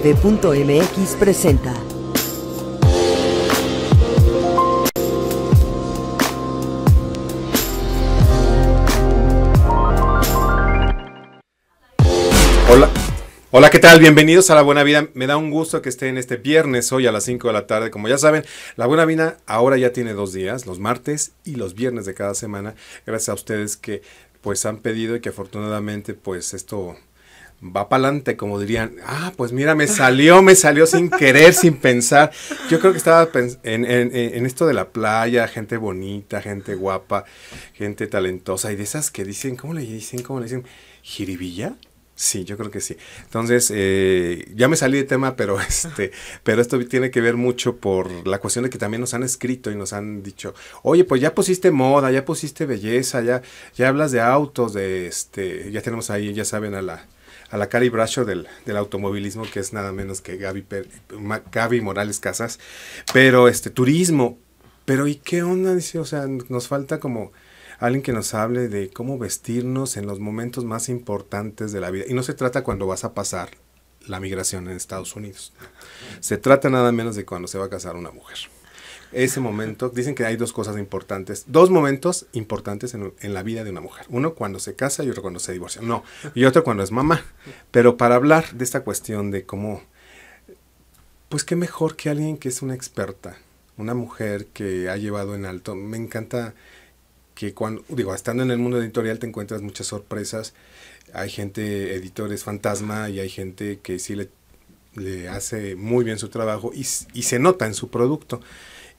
TV.mx presenta. Hola. Hola, ¿qué tal? Bienvenidos a La Buena Vida. Me da un gusto que estén este viernes hoy a las 5 de la tarde. Como ya saben, La Buena Vida ahora ya tiene dos días, los martes y los viernes de cada semana. Gracias a ustedes que pues han pedido y que afortunadamente pues esto va para adelante, como dirían, ah, pues mira, me salió, me salió sin querer, sin pensar. Yo creo que estaba en, en, en, esto de la playa, gente bonita, gente guapa, gente talentosa, y de esas que dicen, ¿cómo le dicen? ¿Cómo le dicen? ¿Jiribilla? Sí, yo creo que sí. Entonces, eh, ya me salí de tema, pero este, pero esto tiene que ver mucho por la cuestión de que también nos han escrito y nos han dicho, oye, pues ya pusiste moda, ya pusiste belleza, ya, ya hablas de autos, de este, ya tenemos ahí, ya saben, a la a la Cari del, automovilismo, que es nada menos que Gaby, Morales Casas, pero este, turismo, pero ¿y qué onda? Dice, o sea, nos falta como alguien que nos hable de cómo vestirnos en los momentos más importantes de la vida. Y no se trata cuando vas a pasar la migración en Estados Unidos. Se trata nada menos de cuando se va a casar una mujer ese momento, dicen que hay dos cosas importantes, dos momentos importantes en, la vida de una mujer. Uno cuando se casa y otro cuando se divorcia. No, y otro cuando es mamá. Pero para hablar de esta cuestión de cómo, pues qué mejor que alguien que es una experta, una mujer que ha llevado en alto. Me encanta que cuando, digo, estando en el mundo editorial te encuentras muchas sorpresas. Hay gente, editores fantasma y hay gente que sí le, le hace muy bien su trabajo y, y se nota en su producto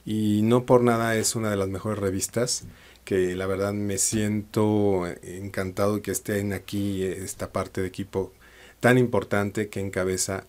y no por nada es una de las mejores revistas que la verdad me siento encantado que estén aquí eh, esta parte de equipo tan importante que encabeza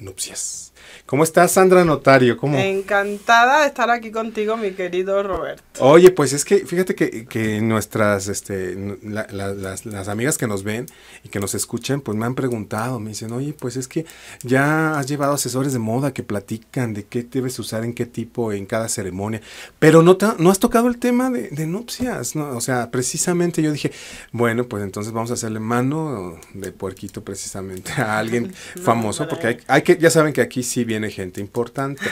nupcias. ¿Cómo estás, Sandra Notario? ¿Cómo? Encantada de estar aquí contigo, mi querido Roberto. Oye, pues es que fíjate que, que nuestras, este, las, amigas que nos ven y que nos escuchan, pues me han preguntado, me dicen, oye, pues es que ya has llevado asesores de moda que platican de qué debes usar, en qué tipo, en cada ceremonia, pero no, no has tocado el tema de, nupcias, O sea, precisamente yo dije, bueno, pues entonces vamos a hacerle mano de puerquito precisamente a alguien famoso, porque hay que ya saben que aquí sí viene gente importante.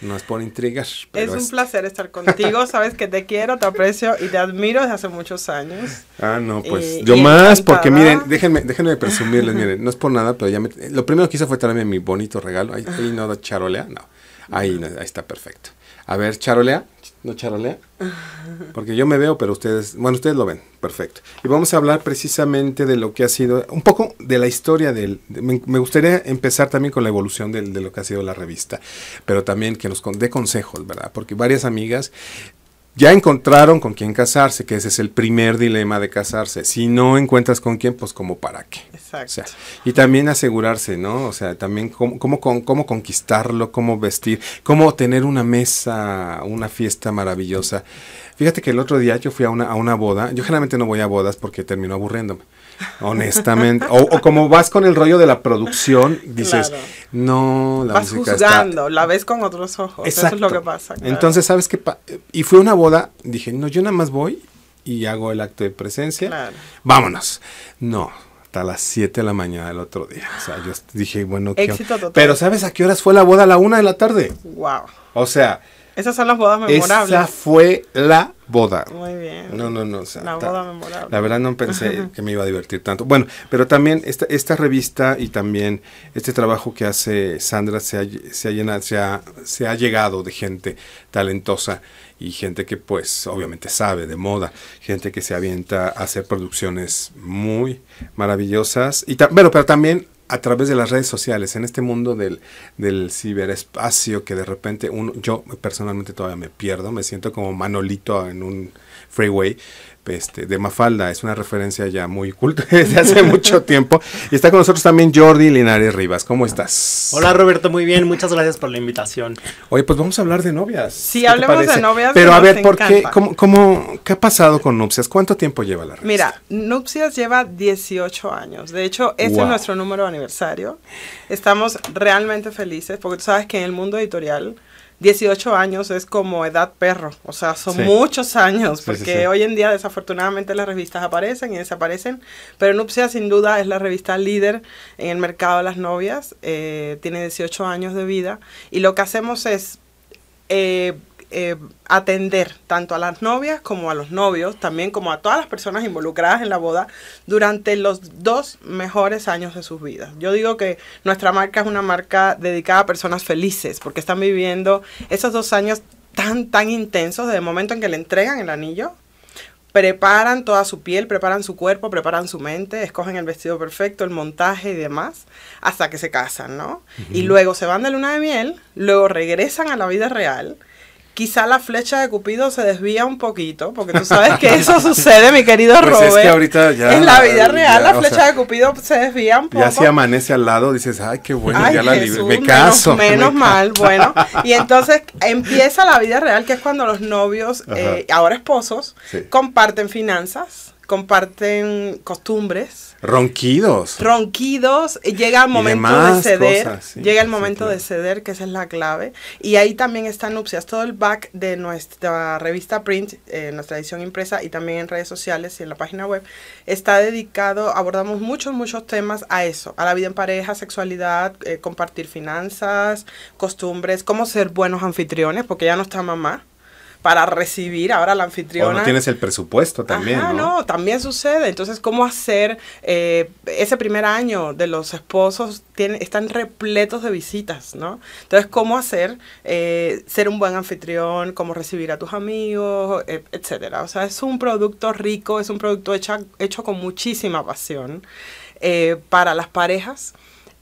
No es por intrigas es un placer estar contigo. Sabes que te quiero, te aprecio y te admiro desde hace muchos años. Ah, no, pues yo más, porque miren, déjenme, déjenme presumirles, miren, no es por nada, pero ya me, lo primero que hice fue traerme mi bonito regalo. Ahí, no da charolea, no. ahí está perfecto. A ver, charolea. ¿No charolea? Porque yo me veo, pero ustedes, bueno, ustedes lo ven, perfecto. Y vamos a hablar precisamente de lo que ha sido, un poco de la historia del, me, me, gustaría empezar también con la evolución de lo que ha sido la revista, pero también que nos dé consejos, ¿verdad? Porque varias amigas ya encontraron con quién casarse, que ese es el primer dilema de casarse. Si no encuentras con quién, pues como para qué. Exacto. y también asegurarse, ¿no? O sea, también cómo, cómo, cómo conquistarlo, cómo vestir, cómo tener una mesa, una fiesta maravillosa. Fíjate que el otro día yo fui a una, boda. Yo generalmente no voy a bodas porque termino aburriéndome. Honestamente. o, como vas con el rollo de la producción, dices, no, la vas juzgando, la ves con otros ojos. Eso es lo que pasa. Entonces, ¿sabes qué? y fue una boda, dije, no, yo nada más voy y hago el acto de presencia. Vámonos. No, hasta las 7 de la mañana del otro día. O sea, yo dije, bueno, ¿qué total. Pero ¿sabes a qué horas fue la boda? A la 1 de la tarde. Wow. O sea, esas son las bodas memorables. Esa fue la boda. Muy bien. No, no, no. la boda memorable. La verdad no pensé que me iba a divertir tanto. Bueno, pero también esta, esta revista y también este trabajo que hace Sandra se ha, llenado, se llegado de gente talentosa y gente que pues obviamente sabe de moda, gente que se avienta a hacer producciones muy maravillosas. Y bueno, pero también a través de las redes sociales, en este mundo del, del ciberespacio que de repente uno, yo personalmente todavía me pierdo, me siento como Manolito en un freeway, este, de Mafalda, es una referencia ya muy culta desde hace mucho tiempo. Y está con nosotros también Jordi Linares Rivas. ¿Cómo estás? Hola Roberto, muy bien, muchas gracias por la invitación. Oye, pues vamos a hablar de novias. Sí, hablemos de novias. Pero a ver, ¿por qué, cómo, ¿qué ha pasado con Nupcias? ¿Cuánto tiempo lleva la revista? Mira, Nupcias lleva 18 años. De hecho, este es nuestro número de aniversario. Estamos realmente felices porque tú sabes que en el mundo editorial 18 años es como edad perro, o sea, son muchos años, porque hoy en día desafortunadamente las revistas aparecen y desaparecen, pero Nupcia sin duda es la revista líder en el mercado de las novias, eh, tiene 18 años de vida y lo que hacemos es... Eh, eh, atender tanto a las novias como a los novios, también como a todas las personas involucradas en la boda durante los dos mejores años de sus vidas. Yo digo que nuestra marca es una marca dedicada a personas felices porque están viviendo esos dos años tan, tan intensos desde el momento en que le entregan el anillo preparan toda su piel, preparan su cuerpo, preparan su mente, escogen el vestido perfecto, el montaje y demás, hasta que se casan, ¿no? Y luego se van de luna de miel, luego regresan a la vida real Quizá la flecha de Cupido se desvía un poquito, porque tú sabes que eso sucede, mi querido pues Es que ahorita ya, en la vida real la flecha de Cupido se desvía un poco. Ya se amanece al lado, dices, ay, qué bueno, ya la libre, me caso. Menos, mal, bueno. Y entonces empieza la vida real, que es cuando los novios, eh, ahora esposos, comparten finanzas comparten costumbres. Ronquidos. Ronquidos. Llega el momento de ceder. llega el momento de ceder, que esa es la clave. Y ahí también está Nupcias, todo el back de nuestra revista print, eh, nuestra edición impresa y también en redes sociales y en la página web. Está dedicado, abordamos muchos, muchos temas a eso, a la vida en pareja, sexualidad, eh, compartir finanzas, costumbres, cómo ser buenos anfitriones, porque ya no está mamá para recibir ahora el la anfitriona. O no tienes el presupuesto también. Ah, ¿no? también sucede. Entonces, ¿cómo hacer? Eh, ese primer año de los esposos están repletos de visitas, ¿no? Entonces, ¿cómo hacer? Eh, ser un buen anfitrión, cómo recibir a tus amigos, eh, etcétera. O sea, es un producto rico, es un producto hecho con muchísima pasión para las parejas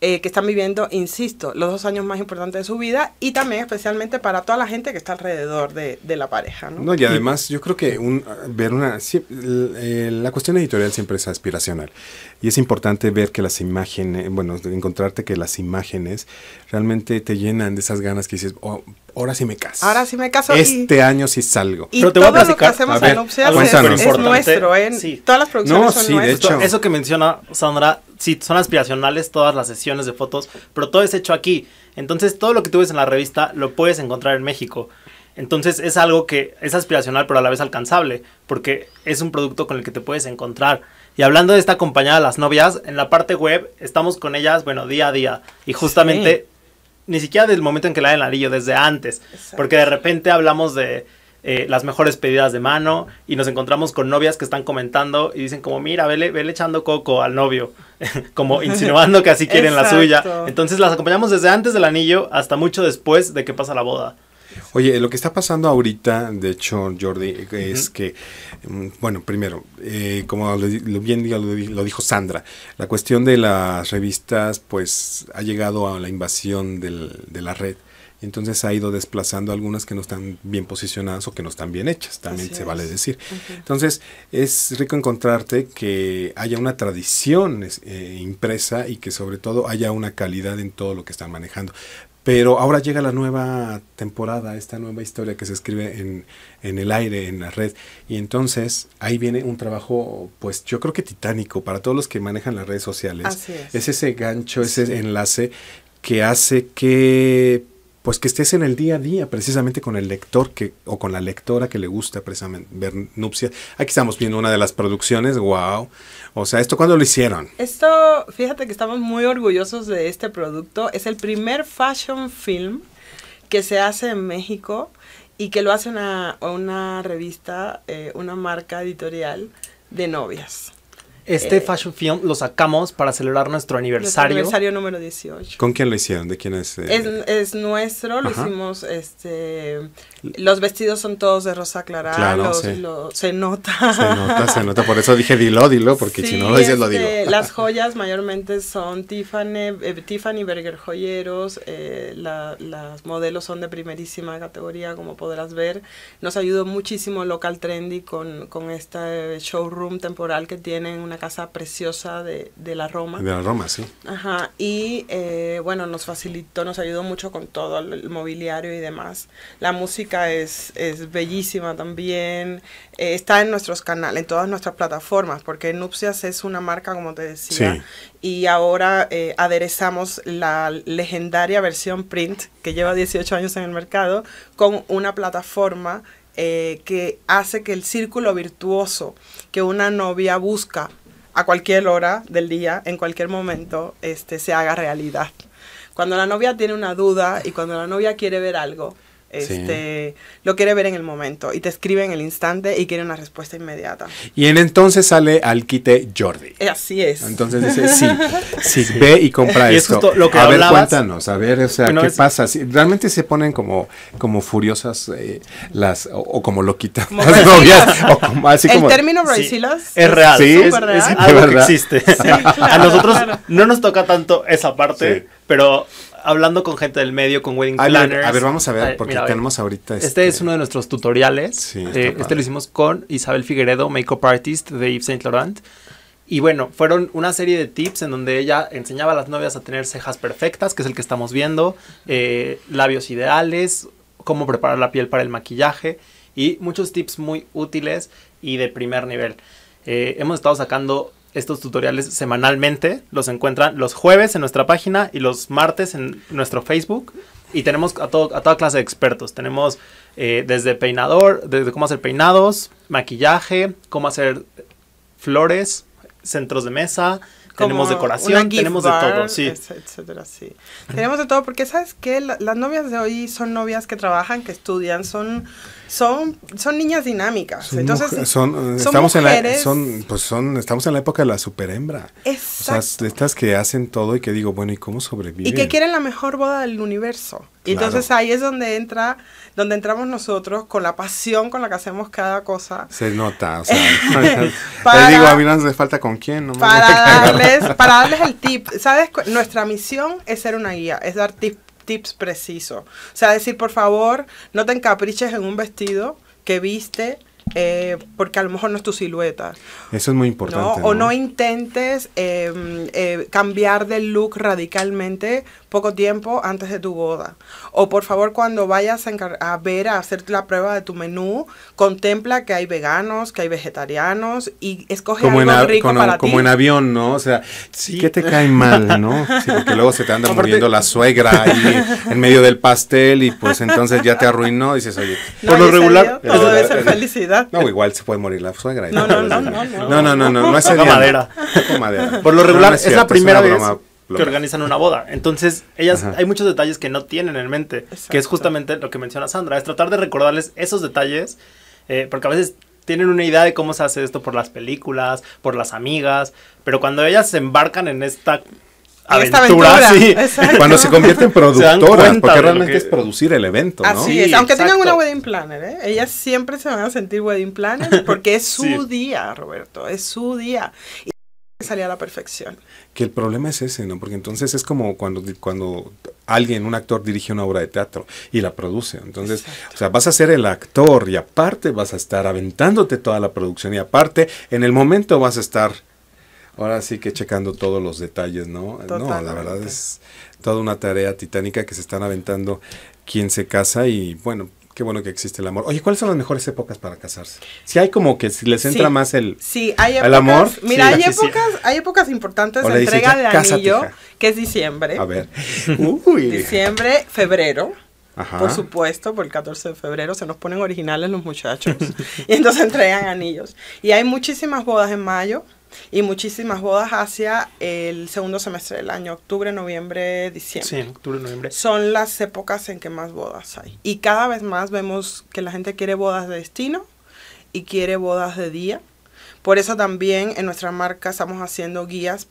eh, que están viviendo, insisto, los dos años más importantes de su vida y también especialmente para toda la gente que está alrededor de, la pareja. ¿no? y además yo creo que un, ver una... Eh, la cuestión editorial siempre es aspiracional y es importante ver que las imágenes, bueno, encontrarte que las imágenes realmente te llenan de esas ganas que dices, oh, ahora sí me caso. Ahora sí me caso. Este año sí salgo. Pero te voy a platicar. que hacemos a es, nuestro. ¿eh? Todas las producciones son sí, De hecho. Eso que menciona Sandra, sí, son aspiracionales todas las sesiones de fotos, pero todo es hecho aquí. Entonces, todo lo que tú ves en la revista lo puedes encontrar en México. Entonces es algo que es aspiracional pero a la vez alcanzable, porque es un producto con el que te puedes encontrar. Y hablando de esta compañía de las novias, en la parte web estamos con ellas, bueno, día a día. Y justamente ni siquiera del momento en que le da el anillo, desde antes. Porque de repente hablamos de eh, las mejores pedidas de mano y nos encontramos con novias que están comentando y dicen como, mira, vele, vele echando coco al novio, como insinuando que así quieren la suya. Entonces las acompañamos desde antes del anillo hasta mucho después de que pasa la boda. Oye, lo que está pasando ahorita, de hecho, Jordi, es que, mm, bueno, primero, eh, como lo, bien lo, dijo Sandra, la cuestión de las revistas, pues, ha llegado a la invasión de la red. Entonces ha ido desplazando algunas que no están bien posicionadas o que no están bien hechas, también se vale decir. Entonces es rico encontrarte que haya una tradición eh, impresa y que sobre todo haya una calidad en todo lo que están manejando. Pero ahora llega la nueva temporada, esta nueva historia que se escribe en, el aire, en la red. Y entonces ahí viene un trabajo, pues yo creo que titánico para todos los que manejan las redes sociales. es. ese gancho, ese enlace que hace que pues que estés en el día a día precisamente con el lector que, o con la lectora que le gusta precisamente ver nupcias. Aquí estamos viendo una de las producciones, wow. O sea, ¿esto cuándo lo hicieron? Esto, fíjate que estamos muy orgullosos de este producto. Es el primer fashion film que se hace en México y que lo hace una, una revista, eh, una marca editorial de novias. Este eh, fashion film lo sacamos para celebrar nuestro aniversario. Nuestro aniversario número 18. ¿Con quién lo hicieron? ¿De quién es? Eh? Es, nuestro, lo hicimos, este, los vestidos son todos de rosa clara, claro, se nota. Se nota, se nota, por eso dije dilo, dilo, porque si no lo dices lo digo. Este, las joyas mayormente son Tiffany, eh, Tiffany Berger Joyeros, las modelos son de primerísima categoría, como podrás ver. Nos ayudó muchísimo Local Trendy con, con este showroom temporal que tienen, una casa preciosa de, de la Roma. De la Roma, sí. Ajá, y eh, bueno, nos facilitó, nos ayudó mucho con todo el, mobiliario y demás. La música es, es bellísima también, eh, está en nuestros canales, en todas nuestras plataformas, porque Nupcias es una marca, como te decía, y ahora eh, aderezamos la legendaria versión print, que lleva 18 años en el mercado, con una plataforma que hace que el círculo virtuoso que una novia busca a cualquier hora del día, en cualquier momento, este, se haga realidad. Cuando la novia tiene una duda y cuando la novia quiere ver algo, este, lo quiere ver en el momento y te escribe en el instante y quiere una respuesta inmediata. Y en entonces sale al quite Jordi. Eh, así es. Entonces dice, sí, sí, ve y compra esto. lo que a cuéntanos, a ver, o sea, ¿qué pasa? Si realmente se ponen como, como furiosas eh, las, o, como loquitas como el término es real. Sí, es, verdad A nosotros no nos toca tanto esa parte, pero hablando con gente del medio, con wedding a a ver, vamos a ver, porque tenemos ahorita este... este... es uno de nuestros tutoriales. Eh, este lo hicimos con Isabel Figueredo, makeup artist de Yves Saint Laurent. Y bueno, fueron una serie de tips en donde ella enseñaba a las novias a tener cejas perfectas, que es el que estamos viendo, eh, labios ideales, cómo preparar la piel para el maquillaje y muchos tips muy útiles y de primer nivel. Eh, hemos estado sacando estos tutoriales semanalmente. Los encuentran los jueves en nuestra página y los martes en nuestro Facebook. Y tenemos a, todo, a toda clase de expertos. Tenemos eh, desde peinador, desde cómo hacer peinados, maquillaje, cómo hacer flores, centros de mesa, tenemos decoración, tenemos de todo, sí. Tenemos de todo, porque sabes que las novias de hoy son novias que trabajan, que estudian, son son, son niñas dinámicas. Son Entonces, eh, estamos mujeres. en la, son, pues son, estamos en la época de la superhembra. O sea, estas que hacen todo y que digo, bueno, ¿y cómo sobreviven? Y que quieren la mejor boda del universo. entonces ahí es donde entra, donde entramos nosotros con la pasión con la que hacemos cada cosa. Se nota, o digo, a mí no hace falta con quién, para darles, para darles el tip. ¿Sabes? Nuestra misión es ser una guía, es dar tips tips precisos. O sea, decir, por favor, no te encapriches en un vestido que viste eh, porque a lo mejor no es tu silueta. Eso es muy importante. O no, intentes em, eh, cambiar de look radicalmente poco tiempo antes de tu boda. O por favor, cuando vayas a, ver, a hacer la prueba de tu menú, contempla que hay veganos, que hay vegetarianos y escoge como algo rico como, para como en avión, ¿no? O sea, ¿qué te cae mal, no? porque luego se te anda muriendo la suegra ahí en medio del pastel y pues entonces ya te arruinó. Dices, oye, por lo regular... todo es, felicidad. No, eh, igual se puede morir la suegra. No, no, no, no, no, no, no, no, madera. Por lo regular es, la primera vez que organizan una boda. Entonces, ellas, hay muchos detalles que no tienen en mente, que es justamente lo que menciona Sandra, es tratar de recordarles esos detalles, eh, porque a veces tienen una idea de cómo se hace esto por las películas, por las amigas, pero cuando ellas se embarcan en esta aventura, cuando se convierte en productora, porque realmente es producir el evento, aunque tengan una wedding planner, ¿eh? ellas siempre se van a sentir wedding planners, porque es su día, Roberto, es su día. Y salía a la perfección. Que el problema es ese, ¿no? Porque entonces es como cuando, cuando alguien, un actor dirige una obra de teatro y la produce. Entonces, o sea, vas a ser el actor y aparte vas a estar aventándote toda la producción y aparte en el momento vas a estar ahora sí que checando todos los detalles, ¿no? No, la verdad es toda una tarea titánica que se están aventando quien se casa y bueno, qué bueno que existe el amor. Oye, ¿cuáles son las mejores épocas para casarse? Si hay como que si les entra más el, el amor. Mira, hay épocas, hay épocas importantes de entrega de anillo, que es diciembre. A ver. diciembre, febrero. Por supuesto, por el 14 de febrero se nos ponen originales los muchachos y entonces entregan anillos. Y hay muchísimas bodas en mayo, y muchísimas bodas hacia el segundo semestre del año, octubre, noviembre, diciembre. Sí, octubre, noviembre. Son las épocas en que más bodas hay. Y cada vez más vemos que la gente quiere bodas de destino y quiere bodas de día. Por eso también en nuestra marca estamos haciendo guías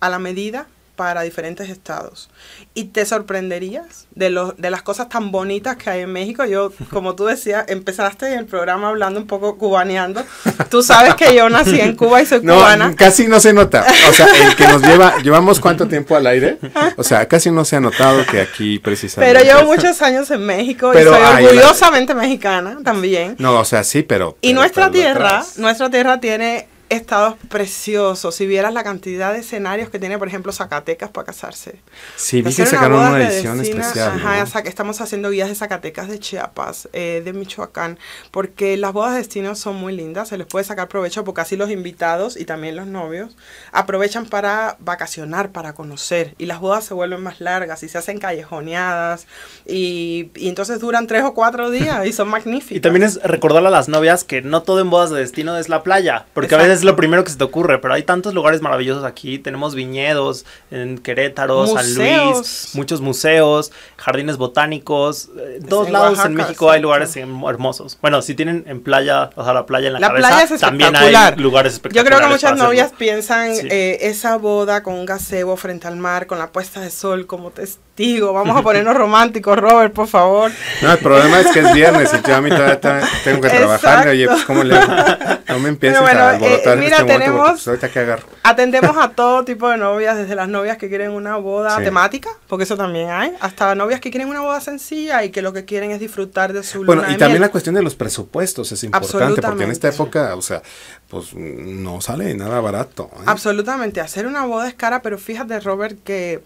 a la medida para diferentes estados. Y te sorprenderías de, lo, de las cosas tan bonitas que hay en México. Yo, como tú decías, empezaste el programa hablando un poco cubaneando. Tú sabes que yo nací en Cuba y soy no, cubana. Casi no se nota. O sea, el que nos lleva, llevamos cuánto tiempo al aire. Ah. O sea, casi no se ha notado que aquí precisamente. Pero llevo muchos años en México y soy orgullosamente mexicana también. No, o sea, sí, pero. Y nuestra tierra, nuestra tierra tiene estados preciosos. Si vieras la cantidad de escenarios que tiene, por ejemplo, Zacatecas para casarse. Sí, vi que sacaron una, edición especial. Ajá, estamos haciendo guías de Zacatecas, de Chiapas, eh, de Michoacán, porque las bodas de destino son muy lindas, se les puede sacar provecho porque así los invitados y también los novios aprovechan para vacacionar, para conocer, y las bodas se vuelven más largas y se hacen callejoneadas, y, entonces duran tres o cuatro días y son magníficas. Y también es recordarle a las novias que no todo en bodas de destino es la playa, porque a veces es lo primero que se te ocurre, pero hay tantos lugares maravillosos aquí. Tenemos viñedos en Querétaro, San Luis, muchos museos, jardines botánicos. Eh, dos lados en México hay lugares em, hermosos. Bueno, si tienen en playa, o sea, la playa en la, cabeza, también hay lugares espectaculares. Yo creo que muchas novias piensan eh, esa boda con un gazebo frente al mar, con la puesta de sol como testigo. Vamos a ponernos románticos, Robert, por favor. No, el problema es que es viernes y yo a mí todavía tengo que trabajar. Oye, pues, ¿cómo le a eh, mira, este tenemos, que Atendemos a todo tipo de novias, desde las novias que quieren una boda temática, porque eso también hay, hasta novias que quieren una boda sencilla y que lo que quieren es disfrutar de su Bueno, y también la cuestión de los presupuestos es importante, porque en esta época, o sea, pues no sale nada barato. ¿eh? Absolutamente, hacer una boda es cara, pero fíjate Robert que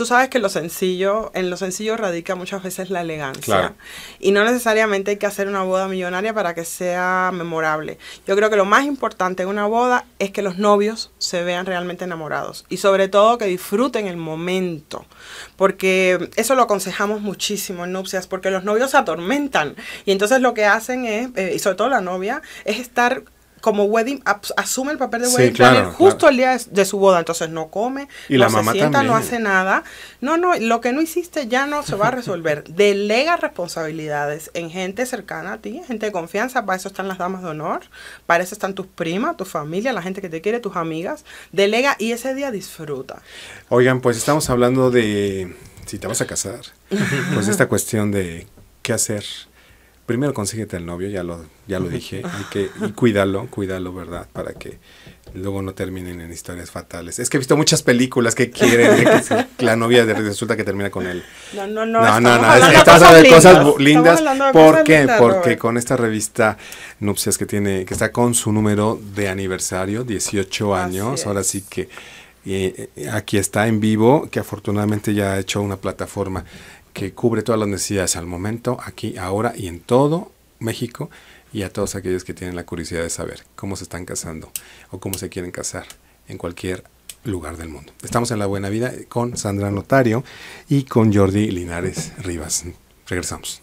tú sabes que lo sencillo, en lo sencillo radica muchas veces la elegancia. Y no necesariamente hay que hacer una boda millonaria para que sea memorable. Yo creo que lo más importante en una boda es que los novios se vean realmente enamorados y sobre todo que disfruten el momento, porque eso lo aconsejamos muchísimo en nupcias, porque los novios se atormentan y entonces lo que hacen es, eh, y sobre todo la novia, es estar como wedding asume el papel de wedding planner justo el día de, su boda, entonces no come, no se sienta, no hace nada. No, no, lo que no hiciste ya no se va a resolver. Delega responsabilidades en gente cercana a ti, gente de confianza, para eso están las damas de honor, para eso están tus primas, tu familia, la gente que te quiere, tus amigas. Delega y ese día disfruta. Oigan, pues estamos hablando de si te vas a casar, pues esta cuestión de qué hacer primero consíguete el novio, ya lo, ya lo dije, hay que, y cuídalo, cuídalo, ¿verdad? Para que luego no terminen en historias fatales. Es que he visto muchas películas que quieren ¿eh? que la novia de, resulta que termina con él. No, no, no. No, no, no. hablando de cosas lindas. ¿Por qué? Porque con esta revista Nupcias que tiene, que está con su número de aniversario, 18 años, ahora sí que eh, eh, aquí está en vivo, que afortunadamente ya ha hecho una plataforma que cubre todas las necesidades al momento, aquí, ahora y en todo México y a todos aquellos que tienen la curiosidad de saber cómo se están casando o cómo se quieren casar en cualquier lugar del mundo. Estamos en La Buena Vida con Sandra Notario y con Jordi Linares Rivas. Regresamos.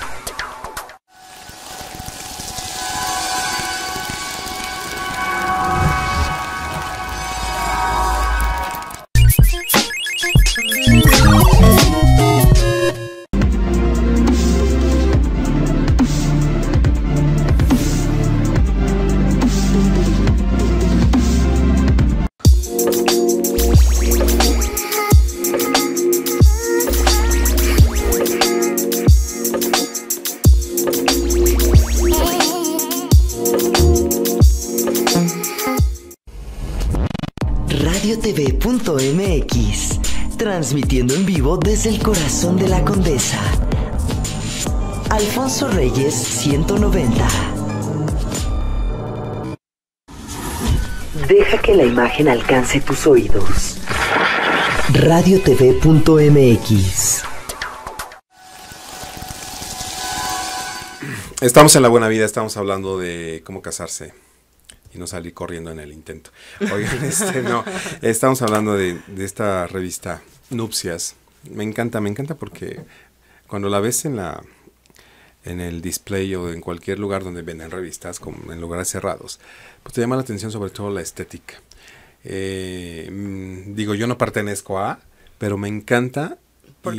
el corazón de la condesa. Alfonso Reyes 190. Deja que la imagen alcance tus oídos. Radiotv.mx Estamos en la buena vida, estamos hablando de cómo casarse y no salir corriendo en el intento. Oigan, este, no, estamos hablando de, de esta revista Nupcias, me encanta, me encanta porque cuando la ves en la en el display o en cualquier lugar donde venden revistas, como en lugares cerrados, pues te llama la atención sobre todo la estética. Eh, mm, digo, yo no pertenezco a, pero me encanta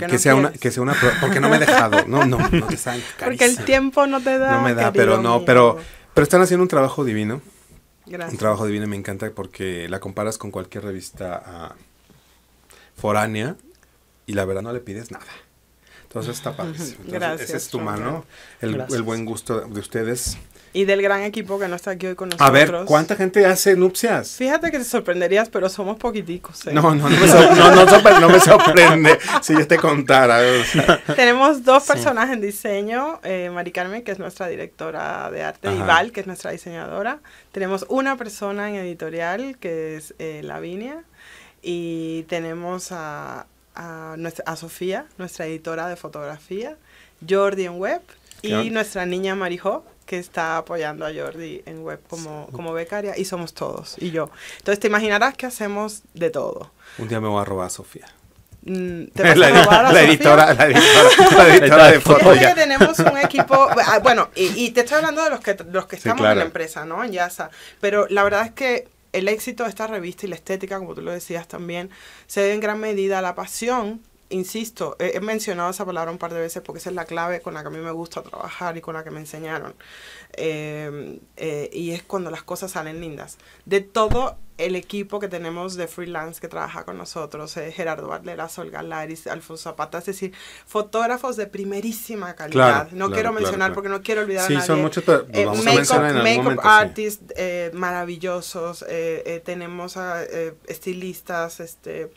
que, sea una, que sea una porque no me he dejado no no no te porque el tiempo no te da no me da pero no pero pero están haciendo un trabajo divino Gracias. un trabajo divino me encanta porque la comparas con cualquier revista ah, foránea y la verdad no le pides nada. Entonces está padrísimo. Gracias, ese es tu mano, el, el, buen gusto de ustedes. Y del gran equipo que no está aquí hoy con nosotros. A ver, ¿cuánta gente hace nupcias? Fíjate que te sorprenderías, pero somos poquiticos. ¿eh? No, no, no me, no, me sorprende si yo te contara. Tenemos dos personas en diseño, eh, Mari Carmen, que es nuestra directora de arte, y Val, que es nuestra diseñadora. Tenemos una persona en editorial, que es eh, Lavinia, y tenemos a a, Sofía, nuestra editora de fotografía, Jordi en web y nuestra niña Marijó, que está apoyando a Jordi en web como, como becaria y somos todos, y yo. Entonces te imaginarás que hacemos de todo. Un día me voy a robar a Sofía. la, editora, la, editora, de fotografía. que tenemos un equipo, ah, bueno, y, te estoy hablando de los que, los que estamos en la empresa, ¿no? En Yasa. Pero la verdad es que el éxito de esta revista y la estética, como tú lo decías también, se debe en gran medida a la pasión insisto, he, mencionado esa palabra un par de veces porque esa es la clave con la que a mí me gusta trabajar y con la que me enseñaron. Em, eh, y es cuando las cosas salen lindas. De todo el equipo que tenemos de freelance que trabaja con nosotros, eh, Gerardo Barlera, Olga Laris, Alfonso Zapata, es decir, fotógrafos de primerísima calidad. no quiero mencionar porque no quiero olvidar a nadie. son muchos, eh, make up, artists eh, maravillosos, tenemos a, estilistas, este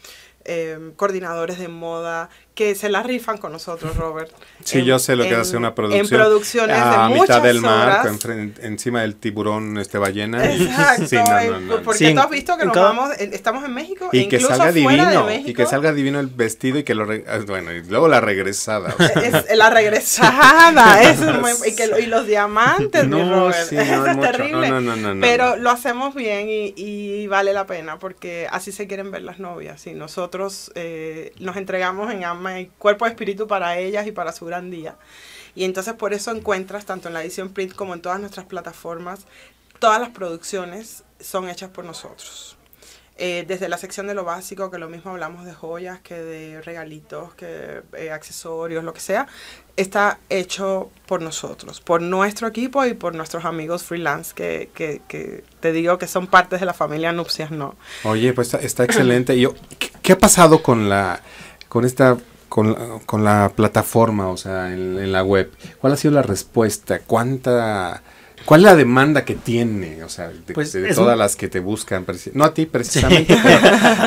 Em, coordinadores de moda, que se la rifan con nosotros, Robert. Sí, yo sé lo que hace una producción. En producciones a de muchas mitad del mar, encima del tiburón este ballena. Exacto, sí, eh, no, porque tú has visto que nos vamos, estamos en México y que salga divino, y que salga divino el vestido y que lo ah, bueno, y luego la regresada. la regresada, y, que, y, los diamantes, no, eso es terrible. Pero lo hacemos bien y, vale la pena porque así se quieren ver las novias y nosotros eh, nos entregamos en ambas cuerpo de espíritu para ellas y para su gran día. Y entonces por eso encuentras tanto en la edición print como en todas nuestras plataformas, todas las producciones son hechas por nosotros. Eh, desde la sección de lo básico, que lo mismo hablamos de joyas, que de regalitos, que eh, accesorios, lo que sea, está hecho por nosotros, por nuestro equipo y por nuestros amigos freelance que, te digo que son partes de la familia Nupcias, ¿no? Oye, pues está, excelente. Yo, ¿Qué ha pasado con la con esta con la, con la plataforma, o sea, en, la web? ¿Cuál ha sido la respuesta? ¿Cuánta... ¿Cuál es la demanda que tiene? O sea, de, pues todas las que te buscan, no a ti precisamente,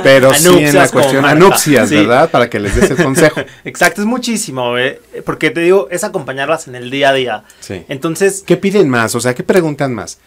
pero, sí en la cuestión anupcias, ¿verdad? Para que les des el consejo. Exacto, es muchísimo, eh, porque te digo, es acompañarlas en el día a día. Sí. Entonces... ¿Qué piden más? O sea, ¿qué preguntan más?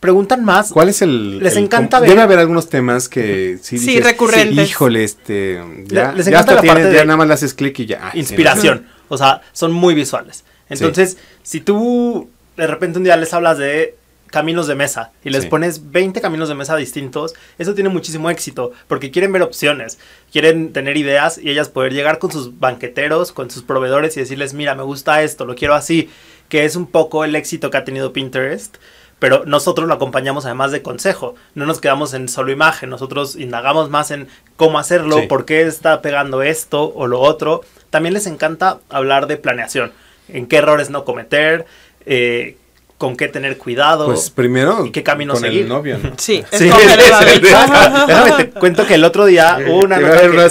preguntan más. ¿Cuál es el? Les encanta ver. Debe haber algunos temas que sí, sí recurrentes. híjole, este, ya, les encanta ya la parte ya nada más le haces clic y ya. Ah, inspiración. O sea, son muy visuales. Entonces, si tú de repente un día les hablas de caminos de mesa y les pones 20 caminos de mesa distintos, eso tiene muchísimo éxito porque quieren ver opciones, quieren tener ideas y ellas poder llegar con sus banqueteros, con sus proveedores y decirles, mira, me gusta esto, lo quiero así, que es un poco el éxito que ha tenido Pinterest pero nosotros lo acompañamos además de consejo. No nos quedamos en solo imagen, nosotros indagamos más en cómo hacerlo, por qué está pegando esto o lo otro. También les encanta hablar de planeación, en qué errores no cometer, eh, con qué tener cuidado. Pues primero. Y qué camino con seguir. novio, ¿no? Sí, sí. Es Déjame te cuento que el otro día hubo una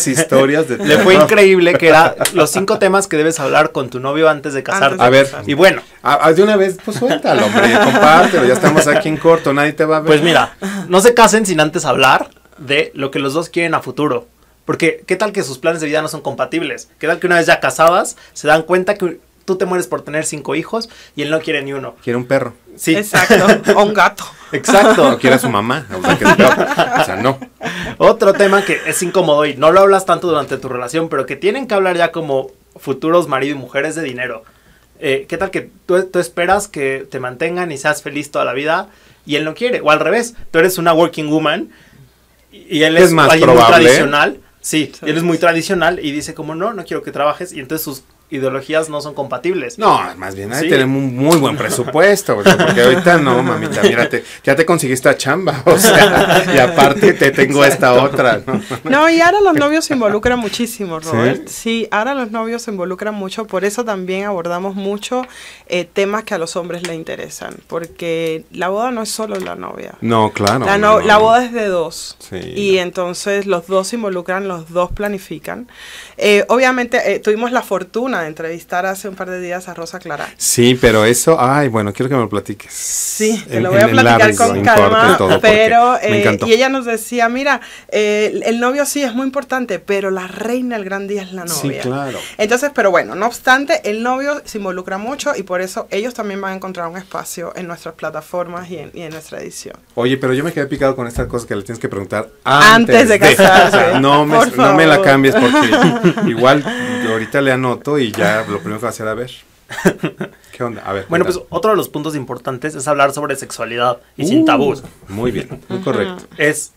historias de Le fue increíble que era los cinco temas que debes hablar con tu novio antes de casarte. a ver. Y bueno. Ah, ah, de una vez, pues suéltalo, hombre, compártelo, ya estamos aquí en corto, nadie te va a ver. Pues mira, no se casen sin antes hablar de lo que los dos quieren a futuro. Porque, ¿qué tal que sus planes de vida no son compatibles? ¿Qué tal que una vez ya casadas se dan cuenta que tú te mueres por tener cinco hijos y él no quiere ni uno. Quiere un perro. Sí. Exacto. o un gato. Exacto. O quiere a su mamá. O sea, no. Otro tema que es incómodo y no lo hablas tanto durante tu relación, pero que tienen que hablar ya como futuros marido y mujeres de dinero. Eh, ¿Qué tal que tú, esperas que te mantengan y seas feliz toda la vida y él no quiere? O al revés, tú eres una working woman y él es, más muy ¿eh? tradicional. Sí, él es muy tradicional y dice como no, no quiero que trabajes y entonces sus ideologías no son compatibles. No, más bien tenemos un muy buen presupuesto, porque ahorita no, mamita, mira, ya te conseguiste esta chamba, o sea, y aparte te tengo esta otra. ¿no? y ahora los novios se involucran muchísimo, Robert. ¿Sí? ahora los novios se involucran mucho, por eso también abordamos mucho eh, temas que a los hombres le interesan, porque la boda no es solo la novia. No, claro. La, boda es de dos. y entonces los dos se involucran, los dos planifican. Eh, obviamente eh, tuvimos la fortuna entrevistar hace un par de días a Rosa Clara. Sí, pero eso, ay, bueno, quiero que me lo platiques. Sí, te lo voy a platicar con calma, pero eh, y ella nos decía, mira, eh, el novio sí es muy importante, pero la reina del gran día es la novia. Sí, claro. Entonces, pero bueno, no obstante, el novio se involucra mucho y por eso ellos también van a encontrar un espacio en nuestras plataformas y en, nuestra edición. Oye, pero yo me quedé picado con esta cosa que le tienes que preguntar antes, de casarse. no, me, no la cambies porque igual ahorita le anoto y y ya lo primero que va a hacer a ver. ¿Qué onda? A ver. Bueno, pues otro de los puntos importantes es hablar sobre sexualidad y sin uh, tabú. Muy bien, muy correcto. Es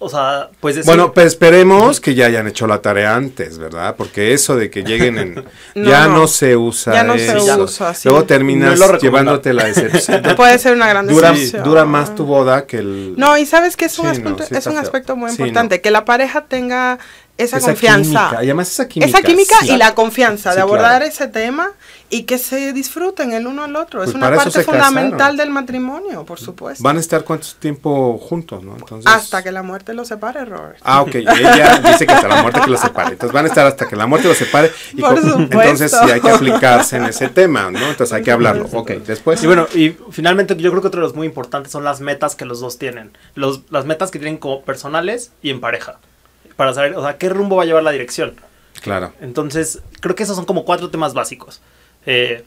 o sea, pues Bueno, pues esperemos que ya hayan hecho la tarea antes, ¿verdad? Porque eso de que lleguen en... ya no, se usa ya no Se usa, Luego terminas llevándote la decepción. Puede ser una gran dura, Dura más tu boda que el... No, y sabes que es un, aspecto, es un aspecto muy importante. Que la pareja tenga esa, confianza. esa química. y la confianza de abordar ese tema y que se disfruten el uno al otro. Pues es una parte fundamental del matrimonio, por supuesto. Van a estar cuánto tiempo juntos, ¿no? Entonces... Hasta que la muerte los separe, Robert. Ah, ok. Ella dice que hasta la muerte que los separe. Entonces van a estar hasta que la muerte los separe. Y Entonces sí hay que aplicarse en ese tema, ¿no? Entonces hay que hablarlo. Ok, después. Y bueno, y finalmente yo creo que otro de los muy importantes son las metas que los dos tienen. Los, las metas que tienen como personales y en pareja para saber, o sea, qué rumbo va a llevar la dirección. Claro. Entonces, creo que esos son como cuatro temas básicos. Eh,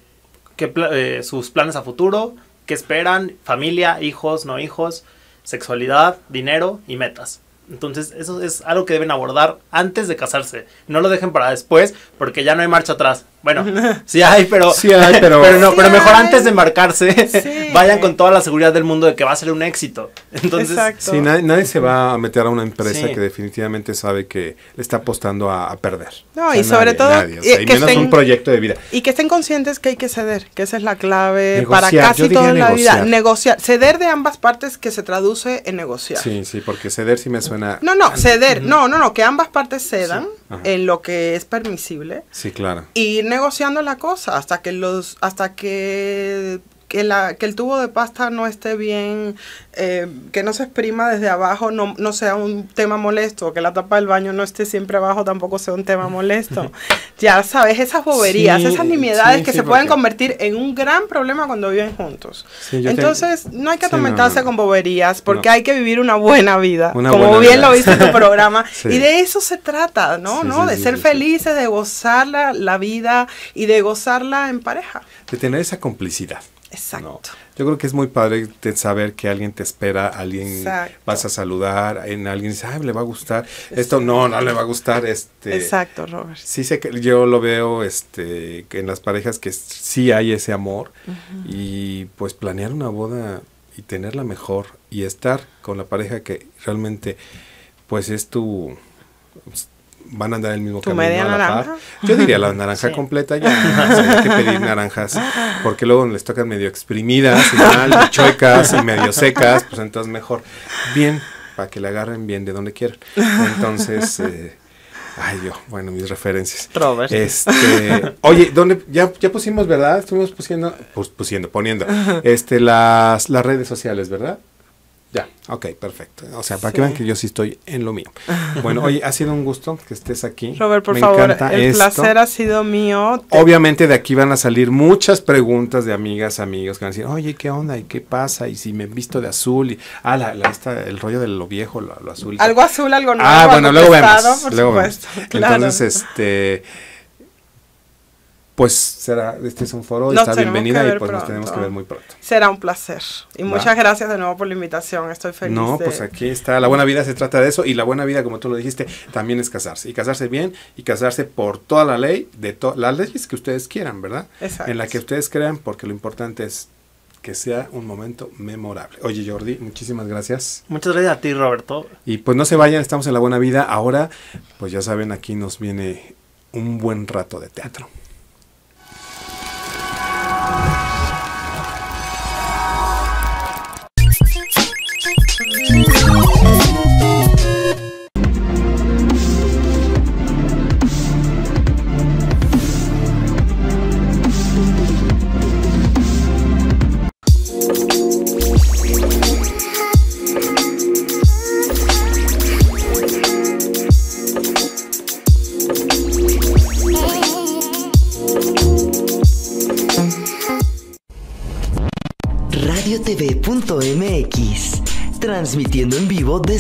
qué eh, sus planes a futuro, qué esperan, familia, hijos, no hijos, sexualidad, dinero y metas. Entonces, eso es algo que deben abordar antes de casarse. No lo dejen para después, porque ya no hay marcha atrás. Bueno, sí hay, pero. pero. no, pero mejor antes de embarcarse, vayan con toda la seguridad del mundo de que va a ser un éxito. Entonces. Exacto. Sí, nadie, se va a meter a una empresa que definitivamente sabe que le está apostando a, perder. No, y sobre todo. Nadie, y, que menos estén, un proyecto de vida. Y que estén conscientes que hay que ceder, que esa es la clave para casi toda la vida. Negociar. Ceder de ambas partes que se traduce en negociar. Sí, sí, porque ceder sí me suena no, no, ceder, no, no, no, que ambas partes cedan en lo que es permisible. Sí, claro. Y ir negociando la cosa hasta que los, hasta que que, la, que el tubo de pasta no esté bien, eh, que no se exprima desde abajo, no, sea un tema molesto, que la tapa del baño no esté siempre abajo, tampoco sea un tema molesto. ya sabes, esas boberías, esas nimiedades que se pueden convertir en un gran problema cuando viven juntos. Entonces, no hay que atormentarse con boberías, porque hay que vivir una buena vida, como bien lo dice tu programa. Y de eso se trata, ¿no? ¿no? de ser felices, de gozar la vida y de gozarla en pareja. De tener esa complicidad. Exacto. Yo creo que es muy padre saber que alguien te espera, alguien vas a saludar, en alguien dice, ay, le va a gustar, esto no, no le va a gustar, este. Exacto, Robert. Sí sé que yo lo veo, este, que en las parejas que sí hay ese amor y pues planear una boda y tenerla mejor y estar con la pareja que realmente, pues es tu van a andar el mismo camino la Yo diría la naranja completa ya, hay que pedir naranjas, porque luego les tocan medio exprimidas y mal, y y medio secas, pues entonces mejor bien, para que le agarren bien de donde quieran. Entonces, eh, Ay, yo, bueno, mis referencias. Este, oye, ¿dónde, ya, ya pusimos, ¿verdad? Estuvimos pusiendo, pues, pusiendo, poniendo, este, las, las redes sociales, ¿verdad? Ya. Ok, perfecto. O sea, para que vean que yo sí estoy en lo mío. Bueno, oye, ha sido un gusto que estés aquí. Robert, por favor, el placer ha sido mío. Obviamente de aquí van a salir muchas preguntas de amigas, amigos, que van a decir, oye, ¿qué onda? ¿Y qué pasa? ¿Y si me he visto de azul? Y, ah, la, la el rollo de lo viejo, lo, azul. Algo azul, algo ah, nuevo. Ah, bueno, luego, vemos, por Entonces, este pues será, este es un foro y está bienvenida y pues nos tenemos que ver muy pronto. Será un placer. Y muchas gracias de nuevo por la invitación, estoy feliz. No, pues aquí está, la buena vida se trata de eso y la buena vida, como tú lo dijiste, también es casarse. Y casarse bien y casarse por toda la ley, de todas las leyes que ustedes quieran, ¿verdad? Exacto. En la que ustedes crean, porque lo importante es que sea un momento memorable. Oye Jordi, muchísimas gracias. Muchas gracias a ti Roberto. Y pues no se vayan, estamos en la buena vida. Ahora, pues ya saben, aquí nos viene un buen rato de teatro. Thank you.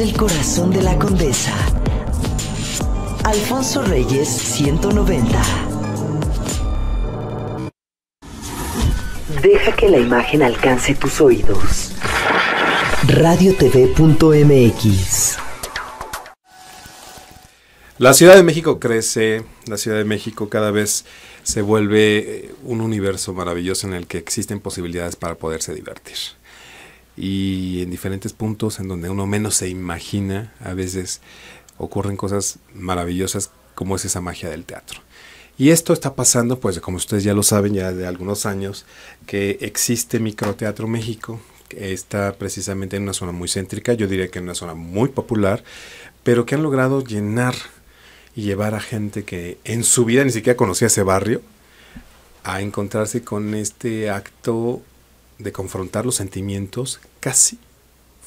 el corazón de la condesa. Alfonso Reyes 190. Deja que la imagen alcance tus oídos. Radiotv.mx La Ciudad de México crece, la Ciudad de México cada vez se vuelve eh, un universo maravilloso en el que existen posibilidades para poderse divertir y en diferentes puntos en donde uno menos se imagina, a veces ocurren cosas maravillosas como es esa magia del teatro. Y esto está pasando, pues como ustedes ya lo saben, ya de algunos años, que existe Microteatro México, que está precisamente en una zona muy céntrica, yo diría que en una zona muy popular, pero que han logrado llenar y llevar a gente que en su vida ni siquiera conocía ese barrio a encontrarse con este acto de confrontar los sentimientos casi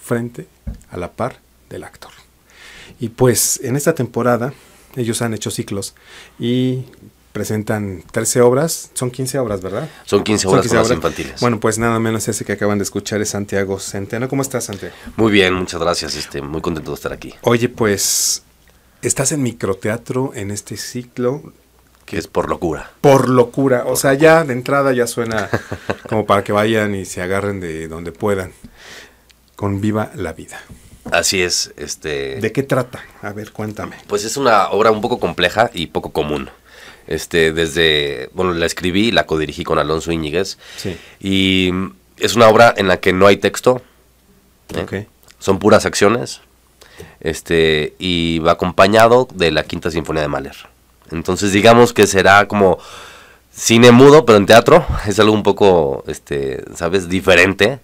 frente a la par del actor. Y pues en esta temporada ellos han hecho ciclos y presentan 13 obras, son 15 obras, ¿verdad? Son 15 obras, infantiles. Bueno, pues nada menos ese que acaban de escuchar es Santiago Centeno. ¿Cómo estás, Santiago? Muy bien, muchas gracias, este, muy contento de estar aquí. Oye, pues estás en microteatro en este ciclo, que es por locura. Por locura, o sea, ya de entrada ya suena como para que vayan y se agarren de donde puedan. conviva la vida. Así es, este. ¿De qué trata? A ver, cuéntame. Pues es una obra un poco compleja y poco común. Este, desde, bueno, la escribí, la codirigí con Alonso Íñiguez. Sí. Y es una obra en la que no hay texto. ¿eh? Son puras acciones. Este, y va acompañado de la Quinta Sinfonía de Mahler. Entonces digamos que será como cine mudo, pero en teatro. Es algo un poco, este, ¿sabes? Diferente.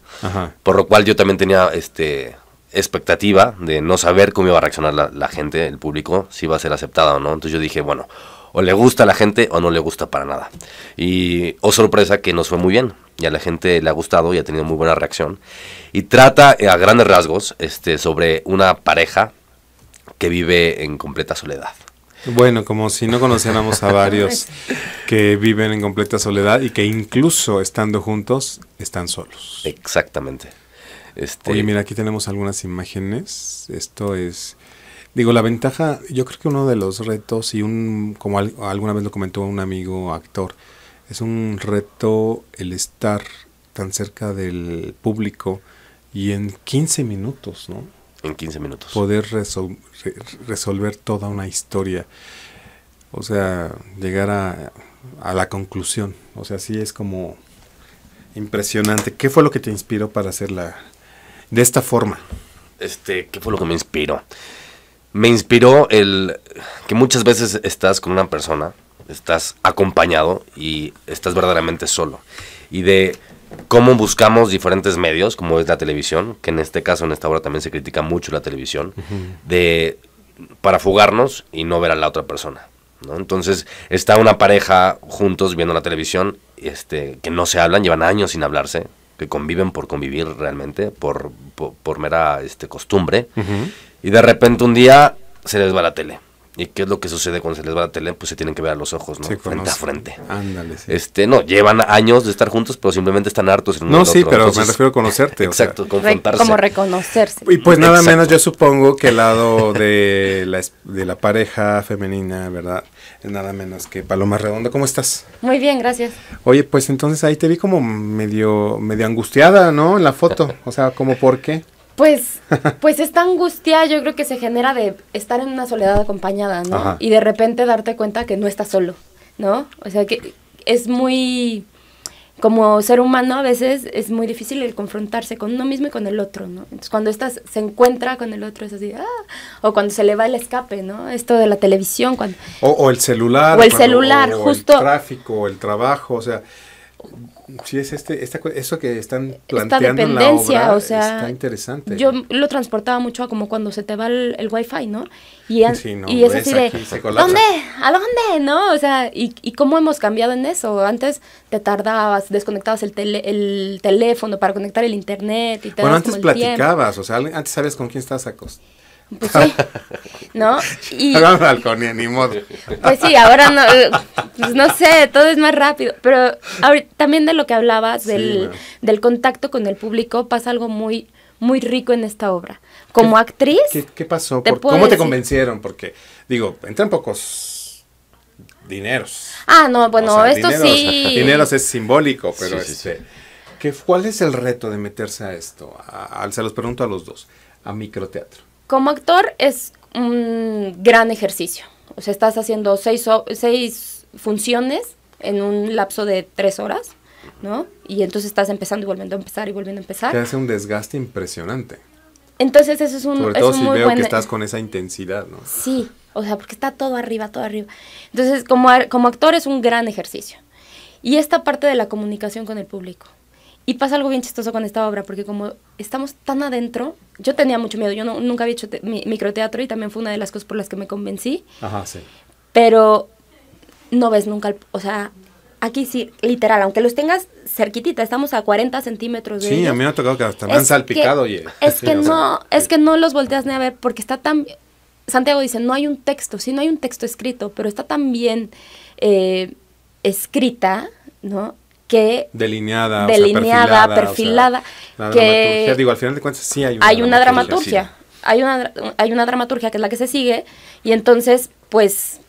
Por lo cual yo también tenía, este, expectativa de no saber cómo iba a reaccionar la, gente, el público, si iba a ser aceptada o no. Entonces yo dije, bueno, o le gusta a la gente o no le gusta para nada. Y, oh sorpresa, que nos fue muy bien. Ya la gente le ha gustado y ha tenido muy buena reacción. Y trata eh, a grandes rasgos este, sobre una pareja que vive en completa soledad. Bueno, como si no conociéramos a varios que viven en completa soledad y que incluso estando juntos están solos. Exactamente. Este... Oye, mira, aquí tenemos algunas imágenes. Esto es... Digo, la ventaja, yo creo que uno de los retos, y un, como alguna vez lo comentó un amigo actor, es un reto el estar tan cerca del público y en 15 minutos, ¿no? En 15 minutos. Poder resolver toda una historia. O sea, llegar a, a la conclusión. O sea, sí es como impresionante. ¿Qué fue lo que te inspiró para hacerla de esta forma? Este, ¿qué fue lo que me inspiró? Me inspiró el que muchas veces estás con una persona, estás acompañado y estás verdaderamente solo. Y de cómo buscamos diferentes medios, como es la televisión, que en este caso, en esta obra también se critica mucho la televisión, de, para fugarnos y no ver a la otra persona. Entonces está una pareja juntos viendo la televisión, este, que no se hablan, llevan años sin hablarse, que conviven por convivir realmente, por, por, mera este, costumbre, y de repente un día se les va la tele ¿Y qué es lo que sucede cuando se les va la tele? Pues se tienen que ver a los ojos, ¿no? frente a frente. Ándale, Este, no, llevan años de estar juntos, pero simplemente están hartos. no, sí, pero me refiero a conocerte. exacto, confrontarse. como reconocerse. Y pues nada menos yo supongo que el lado de la, de la pareja femenina, ¿verdad? Es nada menos que Paloma Redondo. ¿Cómo estás? Muy bien, gracias. Oye, pues entonces ahí te vi como medio, medio angustiada, ¿no? En la foto. O sea, ¿como por qué? Pues, pues esta angustia yo creo que se genera de estar en una soledad acompañada, ¿no? Y de repente darte cuenta que no estás solo, ¿no? O sea, que es muy, como ser humano a veces es muy difícil el confrontarse con uno mismo y con el otro, ¿no? Entonces cuando estás, se encuentra con el otro es así, ah, o cuando se le va el escape, ¿no? Esto de la televisión, cuando... O, el celular. O el celular, justo. O el tráfico, el trabajo, o sea Sí, es este, esta, eso que están planteando la o sea, está interesante. Yo lo transportaba mucho como cuando se te va el, wifi, ¿no? Y, es así dónde? ¿No? O sea, y, cómo hemos cambiado en eso? Antes te tardabas, desconectabas el, teléfono para conectar el internet. Y te bueno, antes platicabas, o sea, antes sabes con quién estás acostado pues sí, ¿no? Y, ni modo. Pues sí, ahora no, eh, pues no sé, todo es más rápido. Pero también de lo que hablabas, del, contacto con el público, pasa algo muy, muy rico en esta obra. Como actriz... ¿Qué, pasó? ¿Cómo te convencieron? Porque, digo, entran pocos dineros. Ah, no, bueno, esto dineros, sí... Dineros es simbólico, pero sí, este, ¿Cuál es el reto de meterse a esto? se los pregunto a los dos. A microteatro. Como actor es un gran ejercicio. O sea, estás haciendo seis, seis funciones en un lapso de tres horas, ¿no? Y entonces estás empezando y volviendo a empezar y volviendo a empezar. Te hace un desgaste impresionante. Entonces eso es un... Sobre todo si veo que estás con esa intensidad, ¿no? Sí, o sea, porque está todo arriba, todo arriba. Entonces, como, como actor es un gran ejercicio. Y esta parte de la comunicación con el público. Y pasa algo bien chistoso con esta obra, porque como estamos tan adentro, yo tenía mucho miedo, yo nunca había hecho microteatro y también fue una de las cosas por las que me convencí. Ajá, sí. Pero no ves nunca, o sea, aquí sí, literal, aunque los tengas cerquitita, estamos a 40 centímetros de Sí, a mí me ha tocado que hasta me han salpicado. Que, Es que no, es que no los volteas ni a ver porque está tan... Santiago dice, no hay un texto, sí, no hay un texto escrito, pero está tan bien eh, escrita, ¿no? que delineada, delineada, perfilada, digo, al final de cuentas sí hay una dramaturgia, hay una hay una dramaturgia que es la que se sigue y entonces pues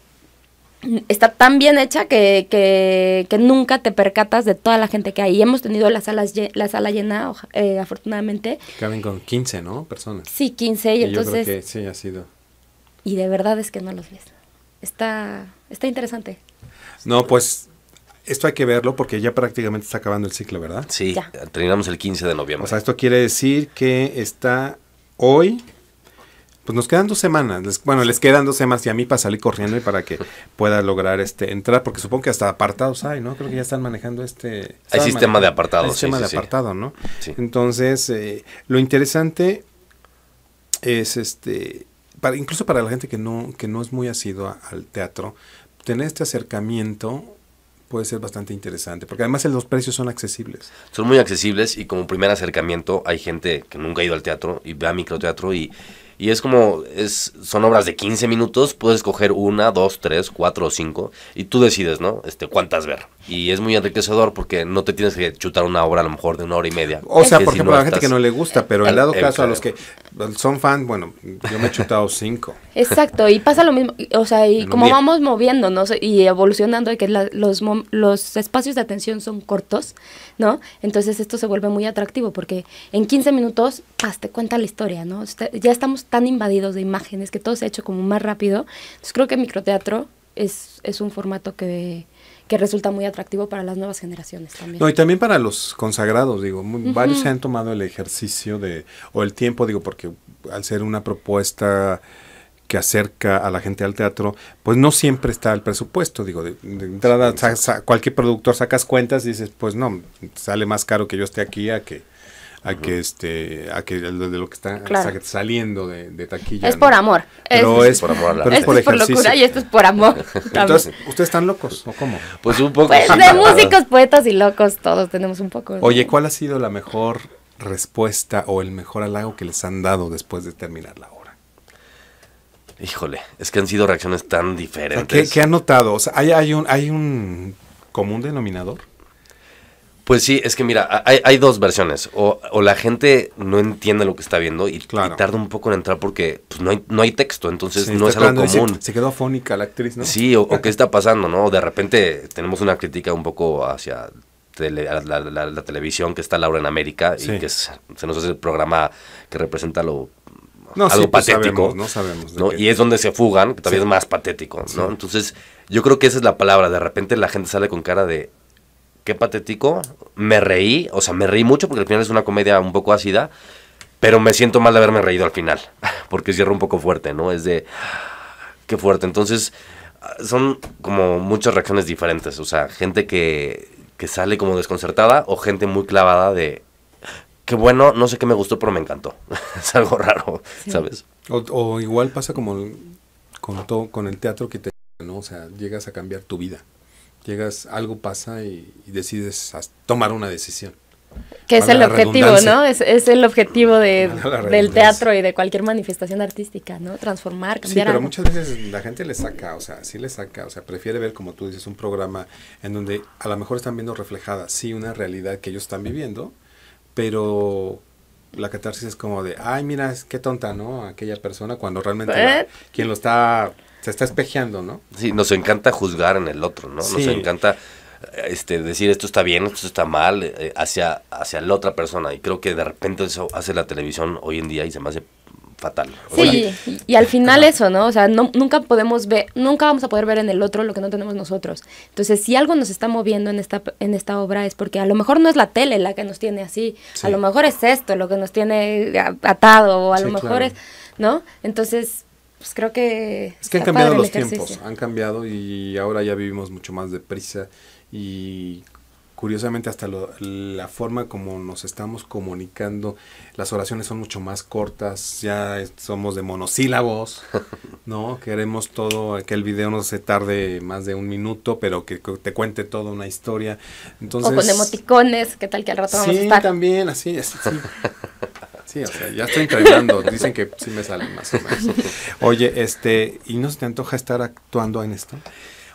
está tan bien hecha que, que, nunca te percatas de toda la gente que hay. Hemos tenido la, salas, la sala llena, eh, afortunadamente. Caben con 15, ¿no? Personas. Sí, 15 y, entonces... Yo que sí, ha sido. Y de verdad es que no los ves. Está, está interesante. No, pues esto hay que verlo porque ya prácticamente está acabando el ciclo, ¿verdad? Sí, terminamos el 15 de noviembre. O sea, esto quiere decir que está hoy, pues nos quedan dos semanas. bueno, les quedan dos semanas y a mí para salir corriendo y para que pueda lograr este entrar, porque supongo que hasta apartados hay, ¿no? Creo que ya están manejando este... Hay sistema de apartados. sistema de apartado, ¿no? Sí. Entonces, eh, lo interesante es este... incluso para la gente que no, que no es muy asidua al teatro, tener este acercamiento puede ser bastante interesante, porque además los precios son accesibles. Son muy accesibles y como primer acercamiento hay gente que nunca ha ido al teatro y ve a microteatro y y es como, es, son obras de 15 minutos, puedes escoger una, dos, tres, cuatro o cinco, y tú decides, ¿no? Este, cuántas ver. Y es muy enriquecedor porque no te tienes que chutar una obra a lo mejor de una hora y media. O sea, por ejemplo, la gente que no le gusta, pero en dado caso a los que son fans, bueno, yo me he chutado cinco. Exacto, y pasa lo mismo, o sea, y como vamos moviéndonos y evolucionando, y que los, los espacios de atención son cortos, ¿no? Entonces esto se vuelve muy atractivo porque en 15 minutos, te cuenta la historia, ¿no? Ya estamos tan invadidos de imágenes, que todo se ha hecho como más rápido. Entonces creo que el microteatro es, es un formato que, que resulta muy atractivo para las nuevas generaciones también. No, y también para los consagrados, digo, varios se han tomado el ejercicio de, o el tiempo, digo, porque al ser una propuesta que acerca a la gente al teatro, pues no siempre está el presupuesto, digo, de, entrada, cualquier productor sacas cuentas y dices, pues no, sale más caro que yo esté aquí a que a que este a que de lo que está saliendo de, taquilla. Es por amor. no es, por amor. es por locura y esto es por amor. Entonces, ¿ustedes están locos o cómo? Pues un poco. Pues de músicos, poetas y locos todos tenemos un poco. Oye, ¿cuál ha sido la mejor respuesta o el mejor halago que les han dado después de terminar la obra? Híjole, es que han sido reacciones tan diferentes. ¿qué, han notado? O sea, ¿hay, hay un hay un común denominador? Pues sí, es que mira, hay, dos versiones. O, la gente no entiende lo que está viendo y, tarda un poco en entrar porque pues, no, hay, texto, entonces no es algo común. Se, quedó afónica la actriz, ¿no? Sí, o, qué está pasando, ¿no? De repente tenemos una crítica un poco hacia la, televisión que está Laura en América y que se nos hace el programa que representa lo algo pues patético. no sabemos. ¿no? Y es donde se fugan, que todavía es más patético. ¿no? Entonces, yo creo que esa es la palabra. De repente la gente sale con cara de, qué patético. Me reí, o sea, me reí mucho porque al final es una comedia un poco ácida, pero me siento mal de haberme reído al final, porque cierro un poco fuerte, ¿no? Es de, qué fuerte. Entonces, son como muchas reacciones diferentes, o sea, gente que, sale como desconcertada o gente muy clavada de, qué bueno, no sé qué me gustó, pero me encantó. es algo raro, ¿sabes? O, igual pasa como con, todo, con el teatro que te... ¿no? O sea, llegas a cambiar tu vida. Llegas, algo pasa y, decides tomar una decisión. Que es el objetivo, ¿no? Es, el objetivo de, del teatro y de cualquier manifestación artística, ¿no? Transformar, cambiar. Sí, pero muchas veces la gente le saca, o sea, sí le saca, o sea, prefiere ver, como tú dices, un programa en donde a lo mejor están viendo reflejada, sí, una realidad que ellos están viviendo, pero la catarsis es como de, ay, mira, qué tonta, ¿no? Aquella persona cuando realmente eh. quien lo está se está espejeando, ¿no? Sí, nos encanta juzgar en el otro, ¿no? Nos encanta este, decir esto está bien, esto está mal, eh, hacia, hacia la otra persona. Y creo que de repente eso hace la televisión hoy en día y se me hace fatal. Sí, y, al final eso, ¿no? O sea, nunca podemos ver, nunca vamos a poder ver en el otro lo que no tenemos nosotros. Entonces, si algo nos está moviendo en esta, en esta obra es porque a lo mejor no es la tele la que nos tiene así, a lo mejor es esto lo que nos tiene atado, o a lo mejor es, ¿no? Entonces, pues creo que... Es que han cambiado los tiempos, han cambiado y ahora ya vivimos mucho más deprisa y curiosamente hasta la forma como nos estamos comunicando, las oraciones son mucho más cortas, ya somos de monosílabos, ¿no? Queremos todo, que el video no se tarde más de un minuto, pero que, te cuente toda una historia. Entonces, o con emoticones, ¿qué tal que al rato vamos a estar? también, así, Sí, o sea, ya estoy entrenando, dicen que sí me sale más o menos. Oye, este, ¿y no se te antoja estar actuando en esto?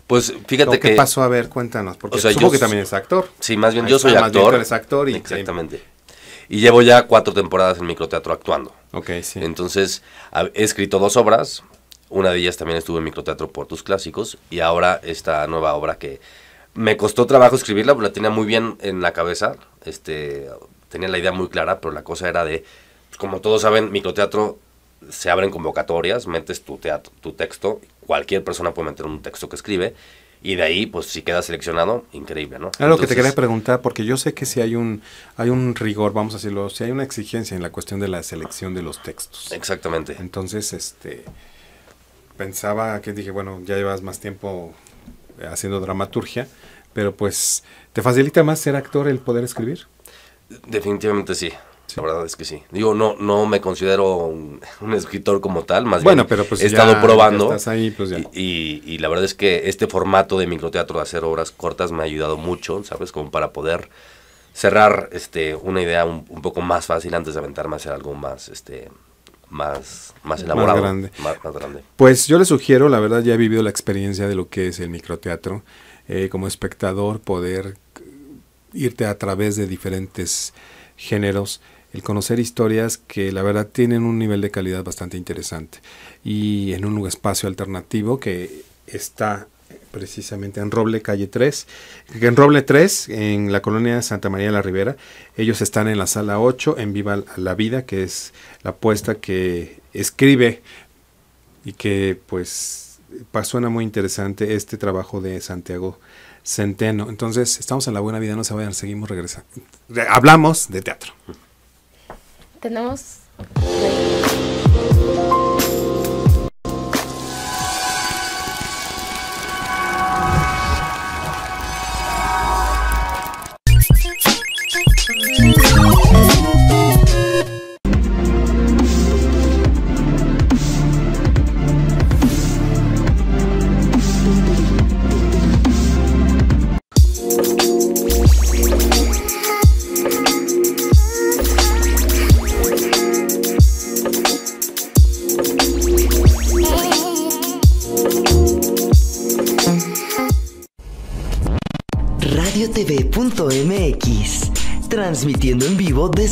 Pues fíjate que... ¿Qué pasó? A ver, cuéntanos, porque que también es actor. Sí, más bien yo soy actor. Más eres actor y... Exactamente. Y llevo ya cuatro temporadas en microteatro actuando. Ok, sí. Entonces, he escrito dos obras, una de ellas también estuvo en microteatro por tus clásicos, y ahora esta nueva obra que me costó trabajo escribirla, porque la tenía muy bien en la cabeza, este, tenía la idea muy clara, pero la cosa era de como todos saben, microteatro se abren convocatorias, metes tu, teatro, tu texto, cualquier persona puede meter un texto que escribe, y de ahí, pues si queda seleccionado, increíble, ¿no? Algo que te quería preguntar, porque yo sé que si hay un, hay un rigor, vamos a decirlo, si hay una exigencia en la cuestión de la selección de los textos. Exactamente. Entonces, este, pensaba que dije, bueno, ya llevas más tiempo haciendo dramaturgia, pero pues, ¿te facilita más ser actor el poder escribir? Definitivamente sí. La verdad es que sí. Digo, no, no me considero un, escritor como tal, más bueno, bien pero pues he estado probando. estás ahí, pues, Y, y, la verdad es que este formato de microteatro de hacer obras cortas me ha ayudado mucho, ¿sabes? Como para poder cerrar este, una idea un, poco más fácil antes de aventarme a hacer algo más, este, más, más elaborado. grande. Más, grande. Pues yo le sugiero, la verdad ya he vivido la experiencia de lo que es el microteatro. Eh, como espectador, poder irte a través de diferentes géneros el conocer historias que la verdad tienen un nivel de calidad bastante interesante y en un espacio alternativo que está eh, precisamente en Roble Calle 3, en Roble 3, en la colonia Santa María de la Ribera. Ellos están en la sala 8, en Viva la Vida, que es la apuesta que escribe y que pues suena muy interesante este trabajo de Santiago Centeno. Entonces, estamos en la buena vida, no se vayan, seguimos regresando. Hablamos de teatro tenemos...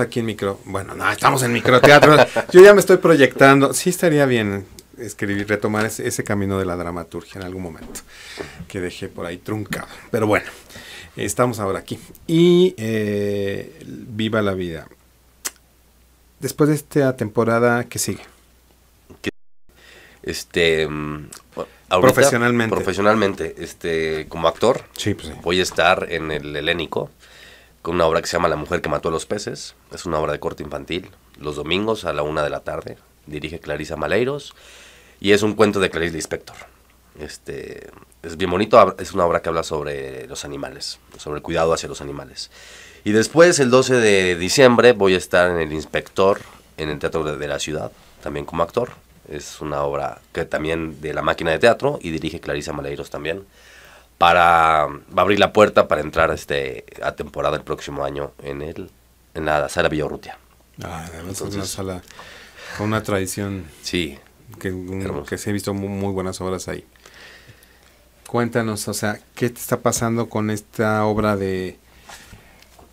aquí en micro, bueno, no, estamos en microteatro. Yo ya me estoy proyectando. Sí estaría bien escribir, retomar ese, camino de la dramaturgia en algún momento, que dejé por ahí truncado. Pero bueno, estamos ahora aquí. Y eh, viva la vida. Después de esta temporada, que sigue? Este, mm, profesionalmente. Profesionalmente, este, como actor, pues voy a estar en el Helénico con una obra que se llama La mujer que mató a los peces. Es una obra de corte infantil, los domingos a la una de la tarde. Dirige Clarisa Maleiros y es un cuento de Clarice Lispector. Este, es bien bonito, es una obra que habla sobre los animales, sobre el cuidado hacia los animales. Y después, el 12 de diciembre, voy a estar en El Inspector, en el Teatro de la Ciudad, también como actor. Es una obra que también de la máquina de teatro y dirige Clarisa Maleiros también para va a abrir la puerta para entrar este a temporada el próximo año en el en la sala Villarrutia. Ah, además es una sala con una tradición. Sí. Que, que se han visto muy, buenas obras ahí. Cuéntanos, o sea, ¿qué te está pasando con esta obra de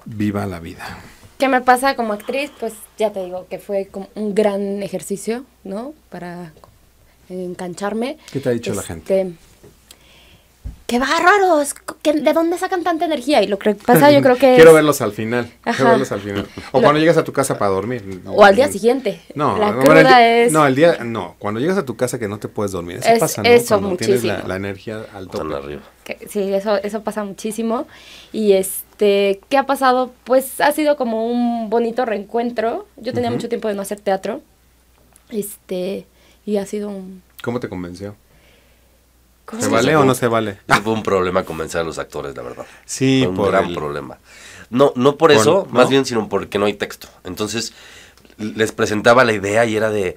Viva la Vida? ¿Qué me pasa como actriz? Pues ya te digo que fue como un gran ejercicio, ¿no? Para engancharme. ¿Qué te ha dicho la este, gente? qué bárbaros, ¿de dónde sacan tanta energía? Y lo que pasa, yo creo que... Quiero verlos al final, quiero verlos al final. O cuando llegas a tu casa para dormir. o al día siguiente. No, la no, es... No, el día, no, cuando llegas a tu casa que no te puedes dormir, eso pasa, ¿no? Eso, muchísimo. la, energía al tope. sí, eso, eso pasa muchísimo. Y este, ¿qué ha pasado? Pues ha sido como un bonito reencuentro. Yo tenía mucho tiempo de no hacer teatro. Este, y ha sido un... ¿Cómo te convenció? ¿Se vale o no se vale? Fue un problema convencer a los actores, la verdad. Sí, un gran problema. No, no por, eso, más bien, sino porque no hay texto. Entonces, les presentaba la idea y era de,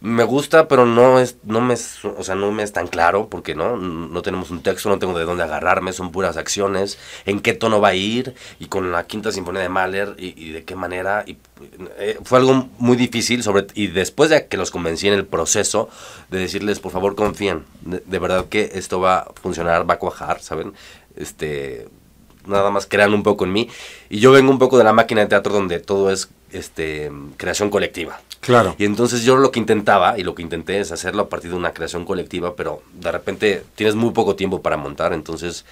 me gusta, pero no es, no me, o sea, no me es tan claro porque no, no tenemos un texto, no tengo de dónde agarrarme, son puras acciones, en qué tono va a ir y con la quinta sinfonía de Mahler y, de qué manera. Y, eh, fue algo muy difícil sobre y después de que los convencí en el proceso de decirles por favor confíen, de, verdad que esto va a funcionar, va a cuajar, saben, este, nada más crean un poco en mí y yo vengo un poco de la máquina de teatro donde todo es este, creación colectiva. Claro. Y entonces yo lo que intentaba y lo que intenté es hacerlo a partir de una creación colectiva, pero de repente tienes muy poco tiempo para montar, entonces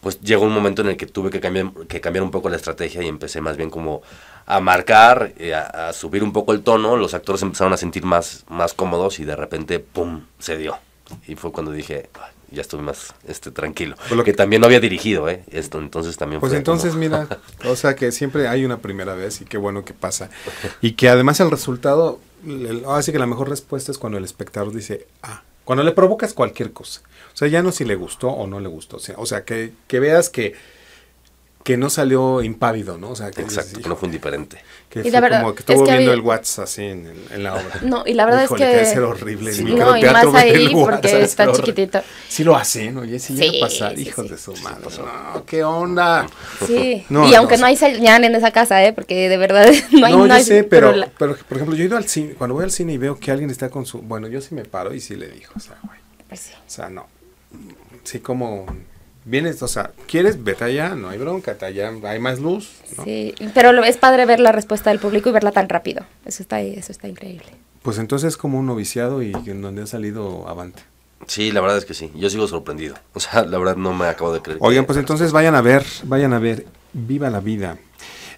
pues llegó un momento en el que tuve que cambiar, que cambiar un poco la estrategia y empecé más bien como a marcar, eh, a, subir un poco el tono, los actores empezaron a sentir más, más cómodos y de repente, ¡pum!, se dio. Y fue cuando dije, ya estuve más este tranquilo. Por que, también lo había dirigido, ¿eh? Esto entonces también Pues entonces mira, o sea que siempre hay una primera vez y qué bueno que pasa. Y que además el resultado, ahora así que la mejor respuesta es cuando el espectador dice, ah, cuando le provocas cualquier cosa. O sea, ya no si le gustó o no le gustó. O sea, que, que veas que que no salió impávido, ¿no? O sea, que Exacto, no fue indiferente. Que, como que estuvo viendo el WhatsApp así en, en, la obra. No, y la verdad es que... debe ser horrible. no, y más ahí porque está chiquitito. Sí lo hacen, oye, si llega a pasar, hijos de su madre. No, qué onda. Sí, y aunque no, hay señal en esa casa, ¿eh? Porque de verdad no hay... No, yo sé, pero, pero, pero, por ejemplo, yo he ido al cine, cuando voy al cine y veo que alguien está con su... Bueno, yo sí me paro y sí le digo, o sea, güey. Pues sí. O sea, no. Sí como vienes, o sea, quieres, vete allá, no hay bronca, allá hay más luz. Sí, pero es padre ver la respuesta del público y verla tan rápido. Eso está, eso está increíble. Pues entonces es como un noviciado y en donde ha salido avante. Sí, la verdad es que sí. Yo sigo sorprendido. O sea, la verdad no me acabo de creer. Oigan, pues entonces vayan a ver, vayan a ver. Viva la vida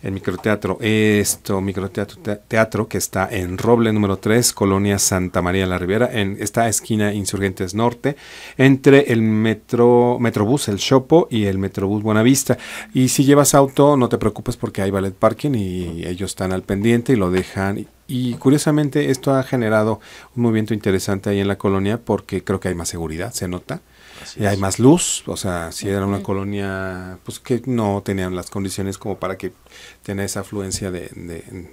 el microteatro, esto, microteatro teatro que está en Roble número 3, Colonia Santa María la Rivera, en esta esquina Insurgentes Norte, entre el metro, Metrobús El Chopo y el Metrobús Buenavista. Y si llevas auto, no te preocupes porque hay ballet parking y ellos están al pendiente y lo dejan y curiosamente esto ha generado un movimiento interesante ahí en la colonia porque creo que hay más seguridad, se nota y hay más luz, o sea, si era una colonia, pues que no tenían las condiciones como para que tenga esa afluencia de,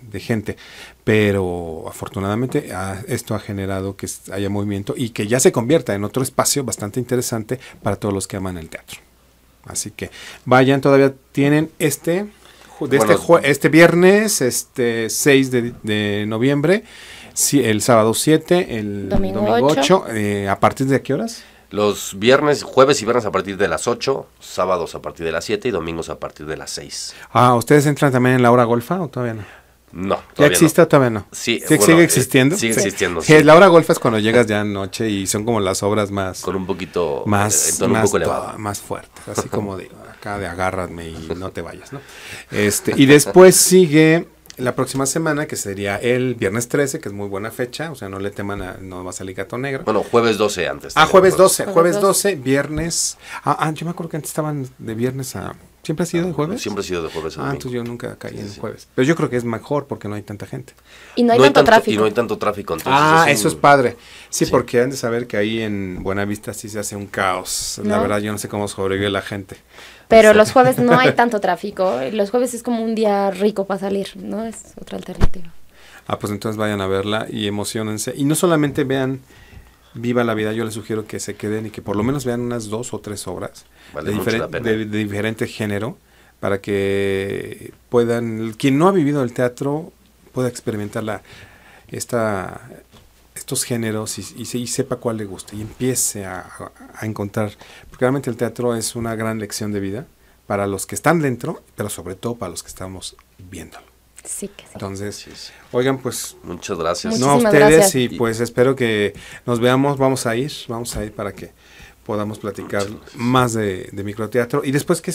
de, gente. Pero afortunadamente esto ha generado que haya movimiento y que ya se convierta en otro espacio bastante interesante para todos los que aman el teatro. Así que vayan, todavía tienen este, de este, este viernes, este 6 de, noviembre, si, el sábado 7, el domingo, 8, eh, ¿a partir de qué horas? Los viernes, jueves y viernes a partir de las 8, sábados a partir de las 7 y domingos a partir de las 6. Ah, ¿ustedes entran también en la hora golfa o todavía no? No. ¿Ya existe o todavía no? Sí. ¿Sigue eh, existiendo? sigue existiendo. Sí. La hora golfa es cuando llegas ya anoche y son como las obras más. Con un poquito. Eh, más. fuerte, más, Así como de acá de agárrame y no te vayas, ¿no? Este, y después sigue la próxima semana, que sería el viernes 13, que es muy buena fecha, o sea, no le teman a, no va a salir gato negro. Bueno, jueves 12 antes. Ah, jueves 12, jueves 12, viernes. Ah, ah, yo me acuerdo que antes estaban de viernes a... ¿Siempre ha sido ah, de jueves? Siempre ha sido de jueves. A ah, entonces yo nunca caí en jueves. Pero yo creo que es mejor porque no hay tanta gente. Y no hay, tanto, tráfico. Y no hay tanto tráfico. Entonces ah, eso es padre. Sí, porque han de saber que ahí en Buenavista sí se hace un caos. La verdad, yo no sé cómo sobrevive la gente. Pero los jueves no hay tanto tráfico. Los jueves es como un día rico para salir, ¿no? Es otra alternativa. Ah, pues entonces vayan a verla y emocionense. Y no solamente vean Viva la Vida, yo les sugiero que se queden y que por lo menos vean unas dos o tres obras de, diferente género para que puedan, quien no ha vivido el teatro pueda experimentar la, esta estos géneros y, y, sepa cuál le gusta y empiece a, encontrar, porque realmente el teatro es una gran lección de vida para los que están dentro, pero sobre todo para los que estamos viéndolo. Sí que sí. Entonces, oigan, pues... Muchas gracias. No a ustedes y pues espero que nos veamos, vamos a ir, vamos a ir para que podamos platicar más de, microteatro. Y después, ¿qué,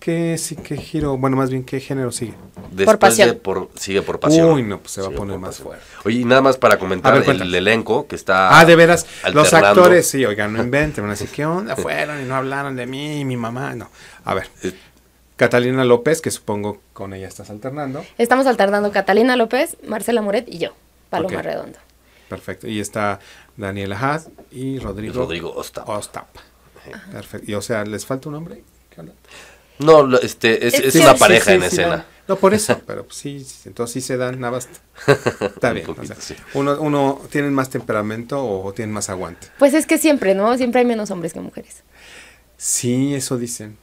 qué, qué, giro? Bueno, más bien, ¿qué género sigue? Después por pasión. sigue por pasión. Uy, no, pues se va a poner más fuerte. Oye, y nada más para comentar el, elenco que está Ah, de veras, los actores, sí, oigan, no inventen, Así ¿qué onda? Fueron y no hablaron de mí y mi mamá. No, a ver. Eh. Catalina López, que supongo con ella estás alternando. Estamos alternando Catalina López, Marcela Moret y yo, Paloma Redonda. Redondo. Perfecto. Y está Daniel Haas y Rodrigo, Ostap. Ostap. Perfecto. Y o sea, ¿les falta un hombre? No, este, es, una pareja en escena. No. por eso, pero pues sí, entonces sí se dan nada Está bien. uno, uno tienen más temperamento o, tienen más aguante. Pues es que siempre, ¿no? Siempre hay menos hombres que mujeres. Sí, eso dicen.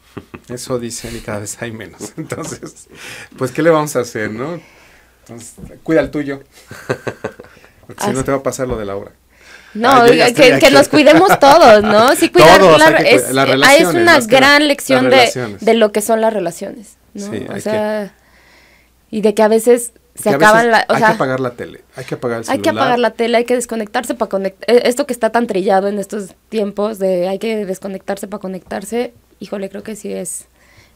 Eso dicen y cada vez hay menos. Entonces, pues, ¿qué le vamos a hacer, no? cuida el tuyo. Porque si no te va a pasar lo de la obra. No, ah, que, que, nos cuidemos todos, ¿no? Sí, cuidar es, ah, es una gran lección de, lo que son las relaciones, ¿no? Sí, o sea, y de que a veces se acaban hay que apagar la tele, hay que apagar el celular. Hay que apagar la tele, hay que desconectarse para conectar. Eh, esto que está tan trillado en estos tiempos de hay que desconectarse para conectarse, híjole, creo que sí es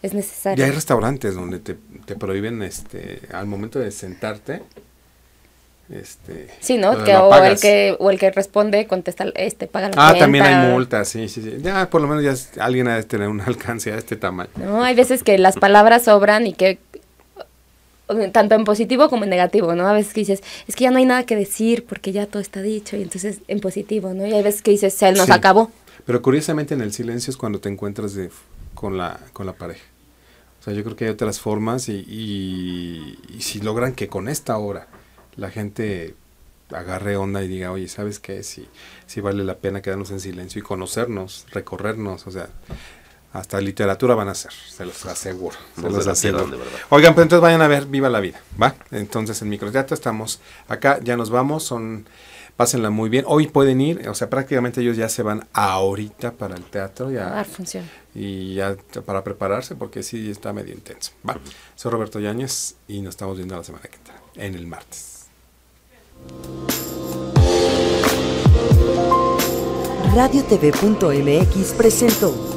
es necesario. Y hay restaurantes donde te, te prohíben este al momento de sentarte, este, sí, ¿no? o, el que, o el que responde contesta, este, paga la Ah, también hay multas, sí, sí, sí. Ya, por lo menos ya alguien ha de tener un alcance a este tamaño. No, hay veces que las palabras sobran y que tanto en positivo como en negativo, ¿no? A veces que dices, es que ya no hay nada que decir porque ya todo está dicho y entonces en positivo, ¿no? Y hay veces que dices, se nos acabó. Pero curiosamente en el silencio es cuando te encuentras de, con, la, con la pareja. O sea, yo creo que hay otras formas y, y si logran que con esta hora la gente agarre onda y diga, oye, ¿sabes qué? Si, si vale la pena quedarnos en silencio y conocernos, recorrernos, o sea, hasta literatura van a hacer, se los aseguro. Se los, aseguro. De Oigan, pues entonces vayan a ver Viva la Vida, ¿va? Entonces en Microteatro estamos acá, ya nos vamos, son pásenla muy bien. Hoy pueden ir, o sea, prácticamente ellos ya se van ahorita para el teatro. Ya, ah, Y ya para prepararse, porque sí está medio intenso. Va, soy Roberto Yáñez y nos estamos viendo la semana que entra, en el martes. RadioTV.mx presentó